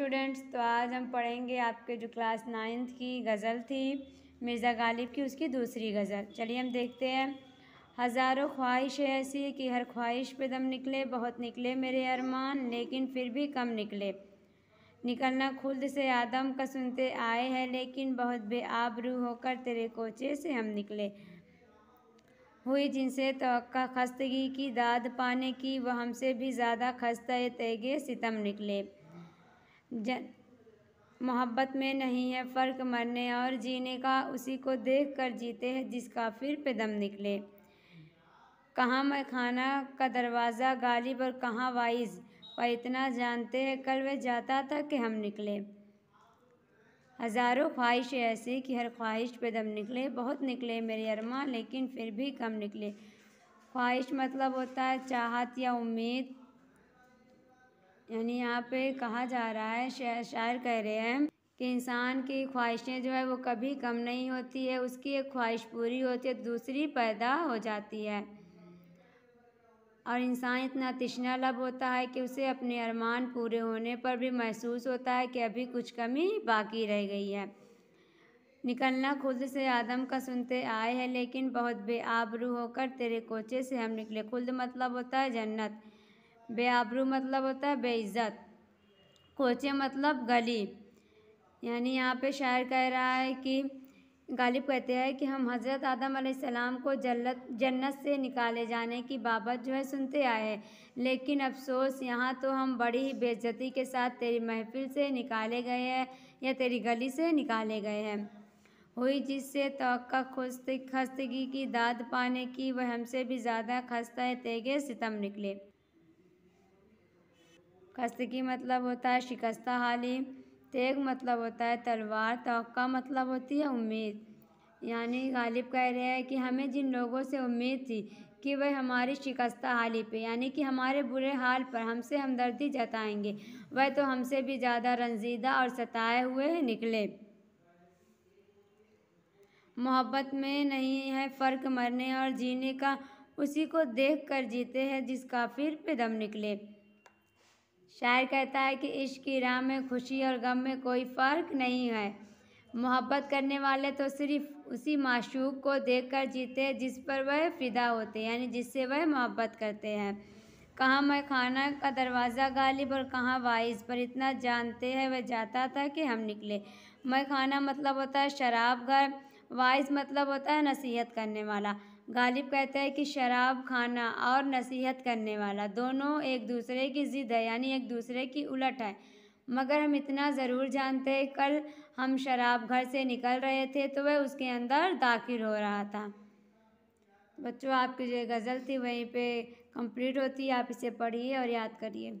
students तो आज हम पढ़ेंगे आपके जो क्लास नाइन्थ की गज़ल थी मिर्ज़ा गालिब की उसकी दूसरी गज़ल चलिए हम देखते हैं हज़ारों ख्वाहिश ऐसी कि हर ख्वाहिश पे दम निकले बहुत निकले मेरे अरमान लेकिन फिर भी कम निकले निकलना खुद से आदम का सुनते आए हैं लेकिन बहुत बेआबरू होकर तेरे कोचे से हम निकले हुई जिनसे तो खस्तगी की दाद पाने की वह हमसे भी ज़्यादा खस्ता तेगे सितम निकले मोहब्बत में नहीं है फ़र्क मरने और जीने का उसी को देख कर जीते हैं जिसका फिर पे दम निकले कहाँ मैं खाना का दरवाज़ा गालिब और कहाँ वाइज वह इतना जानते हैं कल वह जाता था कि हम निकले हज़ारों ख्वाहिश ऐसी कि हर ख्वाहिश पे दम निकले बहुत निकले मेरे अरमा लेकिन फिर भी कम निकले ख्वाहिश मतलब होता है चाहत या उम्मीद यानी यहाँ पे कहा जा रहा है शायर शायर कह रहे हैं कि इंसान की ख्वाहिशें जो है वो कभी कम नहीं होती है उसकी एक ख्वाहिश पूरी होती है दूसरी पैदा हो जाती है और इंसान इतना तिश्ना लब होता है कि उसे अपने अरमान पूरे होने पर भी महसूस होता है कि अभी कुछ कमी बाकी रह गई है निकलना खुद से आदम का सुनते आए हैं लेकिन बहुत बेआबरू होकर तेरे कोचे से हम निकले खुद मतलब होता है जन्नत बेआबरू मतलब होता है बेइज्जत कोचे मतलब गली यानी यहाँ पे शायर कह रहा है कि गालिब कहते हैं कि हम हज़रत आदम आसमाम को जल्लत जन्नत से निकाले जाने की बाबत जो है सुनते आए लेकिन अफसोस यहाँ तो हम बड़ी ही बेइज्जती के साथ तेरी महफिल से निकाले गए हैं या तेरी गली से निकाले गए हैं हुई जिससे तो खुस्त खस्तगी की दाद पाने की वह हमसे भी ज़्यादा खस्ता है तेगे सितम निकले खस्तगी मतलब होता है शिकस्ता हाली तेग मतलब होता है तलवार तो मतलब होती है उम्मीद यानी गालिब कह रहे हैं कि हमें जिन लोगों से उम्मीद थी कि वह हमारी शिकस्ता हाली पे यानी कि हमारे बुरे हाल पर हमसे हमदर्दी जताएंगे वह तो हमसे भी ज़्यादा रंजीदा और सताए हुए निकले मोहब्बत में नहीं है फ़र्क मरने और जीने का उसी को देख कर जीते हैं जिस काफिर पे दम निकले शायर कहता है कि इश्क की राह में खुशी और गम में कोई फ़र्क नहीं है मोहब्बत करने वाले तो सिर्फ उसी माशूक को देखकर जीते जिस पर वह फिदा होते यानी जिससे वह मोहब्बत करते हैं कहाँ मैं खाना का दरवाज़ा गालिब और कहाँ वाइस पर इतना जानते हैं वह जाता था कि हम निकले मैं खाना मतलब होता है शराब घर वाइस मतलब होता है नसीहत करने वाला गालिब कहता है कि शराब खाना और नसीहत करने वाला दोनों एक दूसरे की ज़िद है यानी एक दूसरे की उलट है मगर हम इतना ज़रूर जानते हैं कल हम शराब घर से निकल रहे थे तो वह उसके अंदर दाखिल हो रहा था बच्चों आपकी जो गज़ल थी वहीं पे कंप्लीट होती है आप इसे पढ़िए और याद करिए